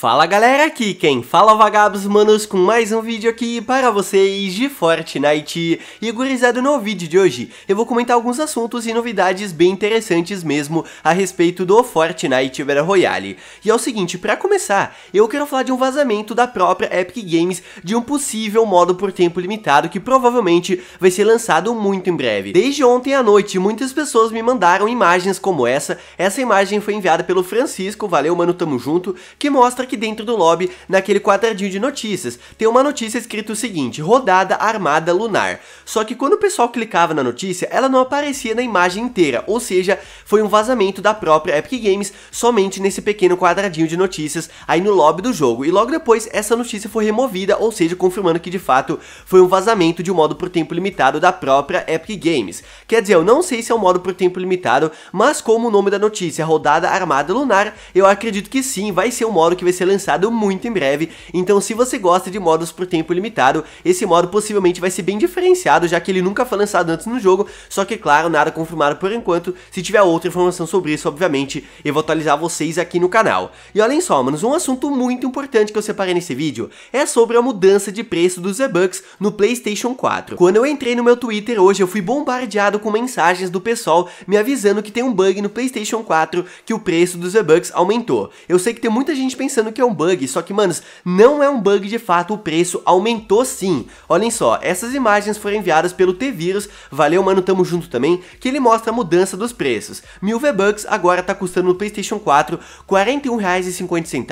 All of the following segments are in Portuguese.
Fala galera, aqui quem fala é vagabos manos com mais um vídeo aqui para vocês de Fortnite E gurizada, no vídeo de hoje eu vou comentar alguns assuntos e novidades bem interessantes mesmo a respeito do Fortnite Battle Royale E é o seguinte, para começar, eu quero falar de um vazamento da própria Epic Games de um possível modo por tempo limitado que provavelmente vai ser lançado muito em breve Desde ontem à noite muitas pessoas me mandaram imagens como essa, essa imagem foi enviada pelo Francisco, valeu mano, tamo junto, que mostra que dentro do lobby, naquele quadradinho de notícias, tem uma notícia escrita o seguinte, rodada armada lunar. Só que quando o pessoal clicava na notícia, ela não aparecia na imagem inteira, ou seja, foi um vazamento da própria Epic Games somente nesse pequeno quadradinho de notícias aí no lobby do jogo. E logo depois, essa notícia foi removida, ou seja, confirmando que de fato foi um vazamento de um modo por tempo limitado da própria Epic Games. Quer dizer, eu não sei se é um modo por tempo limitado, mas como o nome da notícia é rodada armada lunar, eu acredito que sim, vai ser um modo que vai ser ser lançado muito em breve, então se você gosta de modos por tempo limitado, esse modo possivelmente vai ser bem diferenciado, já que ele nunca foi lançado antes no jogo, só que claro, nada confirmado por enquanto, se tiver outra informação sobre isso, obviamente, eu vou atualizar vocês aqui no canal. E olhem só, manos, um assunto muito importante que eu separei nesse vídeo é sobre a mudança de preço dos V-Bucks no Playstation 4. Quando eu entrei no meu Twitter hoje, eu fui bombardeado com mensagens do pessoal me avisando que tem um bug no Playstation 4 que o preço dos V-Bucks aumentou. Eu sei que tem muita gente pensando que é um bug, só que, manos, não é um bug de fato, o preço aumentou sim. Olhem só, essas imagens foram enviadas pelo t virus valeu, mano, tamo junto também, que ele mostra a mudança dos preços. Mil V-Bucks agora tá custando no Playstation 4 R$ 41,50,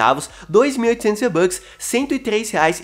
2.800 V-Bucks R$ 103,90,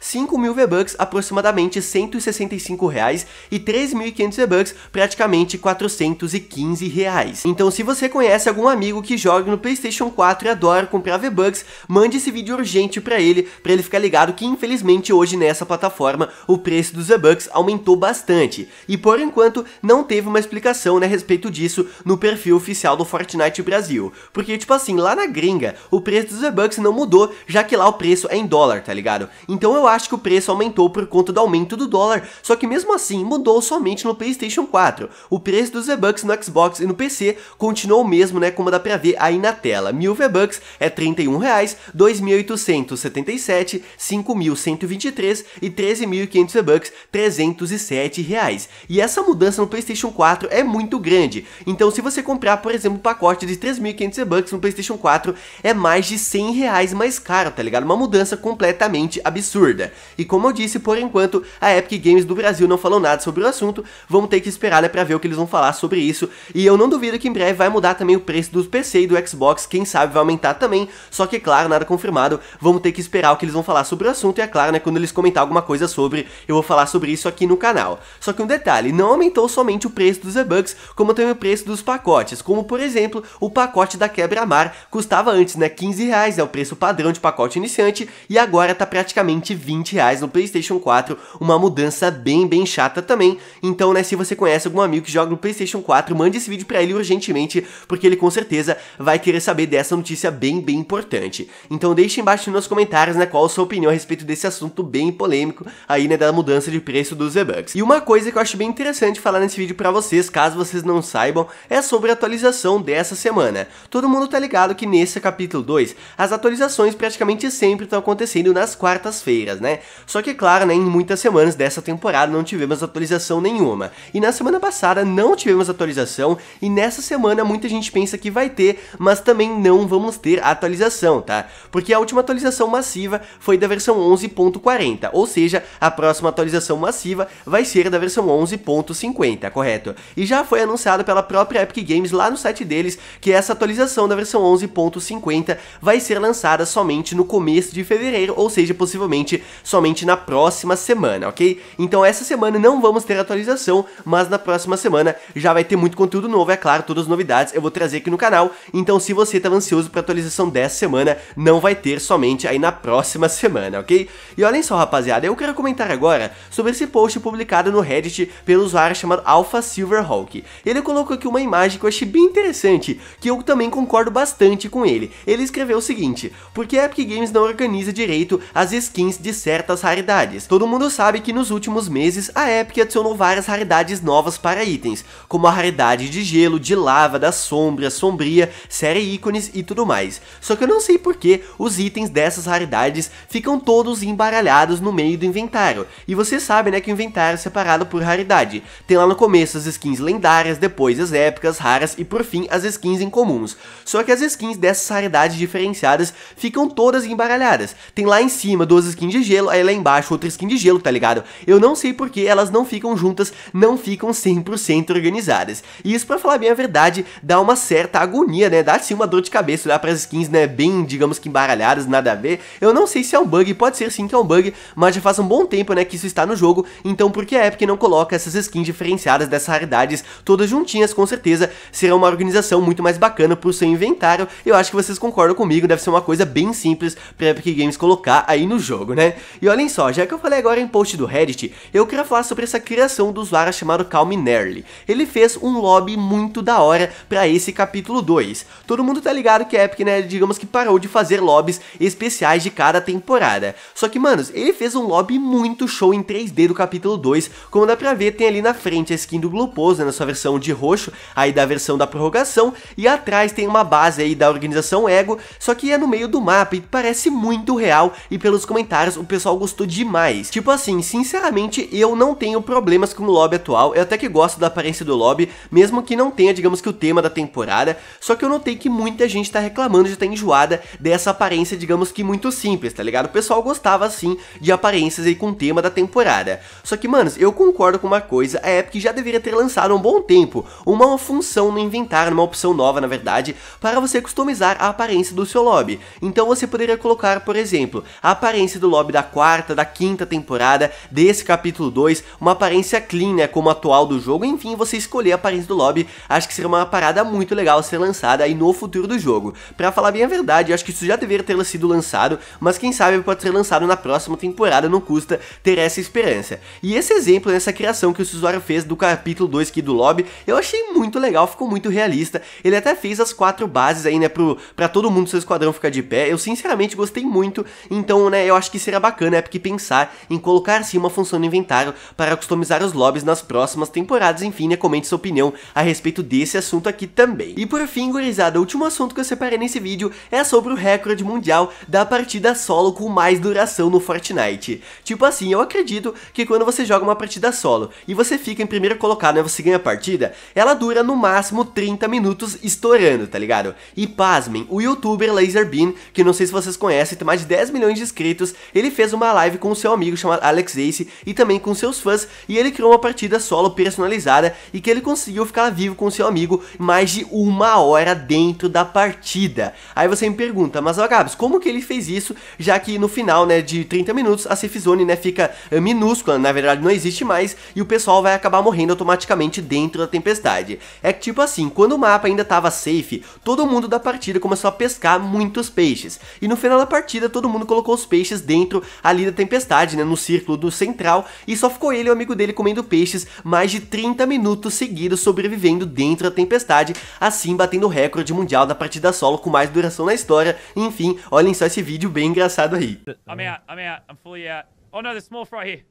5.000 V-Bucks aproximadamente R$ 165 reais, e 3.500 V-Bucks praticamente R$ 415. Reais. Então se você conhece algum amigo que joga no Playstation 4 e adora comprar V-Bucks, mande esse vídeo urgente para ele, para ele ficar ligado que infelizmente hoje nessa plataforma o preço dos V-Bucks aumentou bastante. E por enquanto não teve uma explicação né, a respeito disso no perfil oficial do Fortnite Brasil. Porque tipo assim, lá na gringa o preço dos V-Bucks não mudou, já que lá o preço é em dólar, tá ligado? Então eu acho que o preço aumentou por conta do aumento do dólar, só que mesmo assim mudou somente no PlayStation 4. O preço dos V-Bucks no Xbox e no PC continuou o mesmo, né, como dá pra ver aí na tela. 1000 V-Bucks é 30 R$ reais, 2.877, 5.123 e 13.500 bucks, 307 reais. E essa mudança no PlayStation 4 é muito grande. Então, se você comprar, por exemplo, um pacote de 3.500 bucks no PlayStation 4, é mais de 100 reais mais caro, tá ligado? Uma mudança completamente absurda. E como eu disse, por enquanto, a Epic Games do Brasil não falou nada sobre o assunto. Vamos ter que esperar né, para ver o que eles vão falar sobre isso. E eu não duvido que em breve vai mudar também o preço dos PC e do Xbox, quem sabe vai aumentar também, só que, claro, nada confirmado, vamos ter que esperar o que eles vão falar sobre o assunto e, é claro, né, quando eles comentar alguma coisa sobre, eu vou falar sobre isso aqui no canal. Só que um detalhe, não aumentou somente o preço dos e-bucks, como também o preço dos pacotes, como por exemplo, o pacote da quebra-mar custava antes, né, 15 reais, é o preço padrão de pacote iniciante, e agora tá praticamente 20 reais no PlayStation 4, uma mudança bem, bem chata também. Então, né, se você conhece algum amigo que joga no PlayStation 4, mande esse vídeo pra ele urgentemente, porque ele com certeza vai querer saber dessa notícia bem, bem importante importante. Então deixe embaixo nos comentários né, qual a sua opinião a respeito desse assunto bem polêmico aí, né, da mudança de preço dos V-Bucks. E uma coisa que eu acho bem interessante falar nesse vídeo para vocês, caso vocês não saibam, é sobre a atualização dessa semana. Todo mundo tá ligado que nesse capítulo 2, as atualizações praticamente sempre estão acontecendo nas quartas-feiras, né? Só que claro, né, em muitas semanas dessa temporada não tivemos atualização nenhuma. E na semana passada não tivemos atualização e nessa semana muita gente pensa que vai ter, mas também não vamos ter atualização atualização, tá? Porque a última atualização massiva foi da versão 11.40, ou seja, a próxima atualização massiva vai ser da versão 11.50, correto? E já foi anunciado pela própria Epic Games lá no site deles que essa atualização da versão 11.50 vai ser lançada somente no começo de fevereiro, ou seja, possivelmente somente na próxima semana, ok? Então essa semana não vamos ter atualização, mas na próxima semana já vai ter muito conteúdo novo, é claro, todas as novidades eu vou trazer aqui no canal, então se você estava tá ansioso para atualização dessa, essa semana, não vai ter somente aí na próxima semana, ok? E olhem só, rapaziada, eu quero comentar agora sobre esse post publicado no Reddit pelo usuário chamado Alpha Silverhawk. Ele colocou aqui uma imagem que eu achei bem interessante, que eu também concordo bastante com ele. Ele escreveu o seguinte, porque a Epic Games não organiza direito as skins de certas raridades. Todo mundo sabe que nos últimos meses a Epic adicionou várias raridades novas para itens, como a raridade de gelo, de lava, da sombra, sombria, série ícones e tudo mais. Só só que eu não sei porque os itens dessas raridades ficam todos embaralhados no meio do inventário. E você sabe, né, que o inventário é separado por raridade. Tem lá no começo as skins lendárias, depois as épicas, raras e por fim as skins incomuns. Só que as skins dessas raridades diferenciadas ficam todas embaralhadas. Tem lá em cima duas skins de gelo, aí lá embaixo outra skin de gelo, tá ligado? Eu não sei porque elas não ficam juntas, não ficam 100% organizadas. E isso, pra falar bem a verdade, dá uma certa agonia, né? Dá sim uma dor de cabeça olhar pras skins, né? É bem, digamos que embaralhadas, nada a ver. Eu não sei se é um bug, pode ser sim que é um bug, mas já faz um bom tempo, né, que isso está no jogo, então por que a Epic não coloca essas skins diferenciadas dessas raridades todas juntinhas, com certeza será uma organização muito mais bacana pro seu inventário. Eu acho que vocês concordam comigo, deve ser uma coisa bem simples pra Epic Games colocar aí no jogo, né? E olhem só, já que eu falei agora em post do Reddit, eu queria falar sobre essa criação do usuário chamado Calminerly. Ele fez um lobby muito da hora pra esse capítulo 2. Todo mundo tá ligado que a Epic, né, digamos digamos que parou de fazer lobbies especiais de cada temporada. Só que, manos, ele fez um lobby muito show em 3D do capítulo 2, como dá pra ver, tem ali na frente a skin do Gluposo, né, na sua versão de roxo, aí da versão da prorrogação, e atrás tem uma base aí da organização Ego, só que é no meio do mapa e parece muito real, e pelos comentários o pessoal gostou demais. Tipo assim, sinceramente, eu não tenho problemas com o lobby atual, eu até que gosto da aparência do lobby, mesmo que não tenha, digamos que o tema da temporada, só que eu notei que muita gente tá reclamando de estar tá enjoado enjoada dessa aparência, digamos que muito simples, tá ligado? O pessoal gostava, assim, de aparências aí com o tema da temporada. Só que, manos, eu concordo com uma coisa, a Epic já deveria ter lançado há um bom tempo uma função no inventário, uma opção nova, na verdade, para você customizar a aparência do seu lobby. Então você poderia colocar, por exemplo, a aparência do lobby da quarta, da quinta temporada, desse capítulo 2, uma aparência clean, né, como atual do jogo, enfim, você escolher a aparência do lobby, acho que seria uma parada muito legal ser lançada aí no futuro do jogo. Pra falar bem a verdade, eu acho que isso já deveria ter sido lançado, mas quem sabe pode ser lançado na próxima temporada, não custa ter essa esperança. E esse exemplo, essa criação que o usuário fez do capítulo 2 aqui do lobby, eu achei muito legal, ficou muito realista. Ele até fez as quatro bases aí, né, pro, pra todo mundo do seu esquadrão ficar de pé. Eu sinceramente gostei muito, então, né, eu acho que será bacana é, porque pensar em colocar sim uma função no inventário para customizar os lobbies nas próximas temporadas. Enfim, né, comente sua opinião a respeito desse assunto aqui também. E por fim, gurizada, o último assunto que eu separei nesse vídeo é sobre o recorde mundial da partida solo com mais duração no Fortnite. Tipo assim, eu acredito que quando você joga uma partida solo e você fica em primeiro colocado, né, você ganha a partida, ela dura no máximo 30 minutos estourando, tá ligado? E pasmem, o youtuber Laserbean, que não sei se vocês conhecem, tem mais de 10 milhões de inscritos, ele fez uma live com seu amigo chamado Alex Ace e também com seus fãs e ele criou uma partida solo personalizada e que ele conseguiu ficar vivo com seu amigo mais de uma hora dentro da partida. Aí você me pergunta, mas ó Gabs, como que ele fez isso, já que no final, né, de 30 minutos, a safe zone, né, fica eh, minúscula, na verdade não existe mais, e o pessoal vai acabar morrendo automaticamente dentro da tempestade. É que tipo assim, quando o mapa ainda tava safe, todo mundo da partida começou a pescar muitos peixes, e no final da partida todo mundo colocou os peixes dentro ali da tempestade, né, no círculo do central, e só ficou ele e o amigo dele comendo peixes mais de 30 minutos seguidos sobrevivendo dentro da tempestade, assim batendo o recorde mundial da partida solo com mais duração na história. Enfim, olhem só esse vídeo bem engraçado aí. I'm out, I'm out, I'm fully out. Oh no, there's small fry here.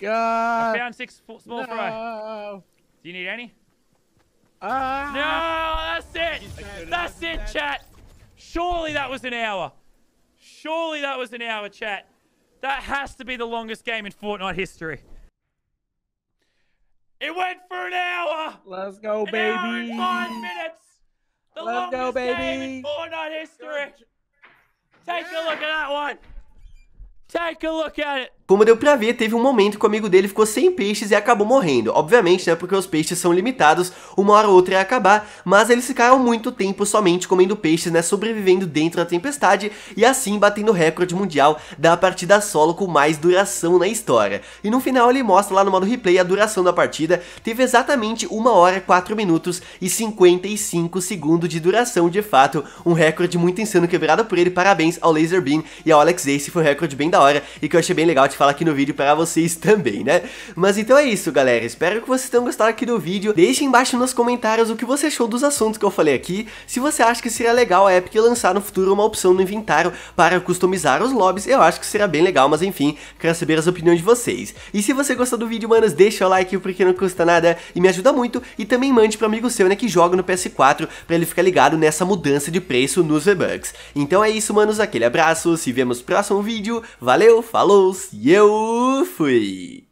God. I found six small no. fry. Do you need any? Ah. No, that's it. That's it, chat. Surely that was an hour. Surely that was an hour, chat. That has to be the longest game in Fortnite history. It went for an hour. Let's go, an baby. five minutes. The Let's go, baby. name in Fortnite history. Take yeah. a look at that one. Take a look at it. Como deu pra ver, teve um momento que o amigo dele ficou sem peixes e acabou morrendo. Obviamente, né, porque os peixes são limitados, uma hora ou outra ia acabar, mas eles ficaram muito tempo somente comendo peixes, né, sobrevivendo dentro da tempestade e assim batendo o recorde mundial da partida solo com mais duração na história. E no final ele mostra lá no modo replay a duração da partida, teve exatamente 1 hora, 4 minutos e 55 segundos de duração, de fato, um recorde muito insano quebrado por ele. Parabéns ao Laser Beam e ao Alex Ace, foi um recorde bem da hora e que eu achei bem legal de tipo, falar aqui no vídeo para vocês também, né? Mas então é isso, galera. Espero que vocês tenham gostado aqui do vídeo. Deixe embaixo nos comentários o que você achou dos assuntos que eu falei aqui. Se você acha que seria legal a Epic lançar no futuro uma opção no inventário para customizar os lobbies, eu acho que será bem legal, mas enfim, quero saber as opiniões de vocês. E se você gostou do vídeo, manos, deixa o like porque não custa nada e me ajuda muito. E também mande para amigo seu, né, que joga no PS4 para ele ficar ligado nessa mudança de preço nos V-Bucks. Então é isso, manos, aquele abraço, se vemos no próximo vídeo. Valeu, falou, e eu fui!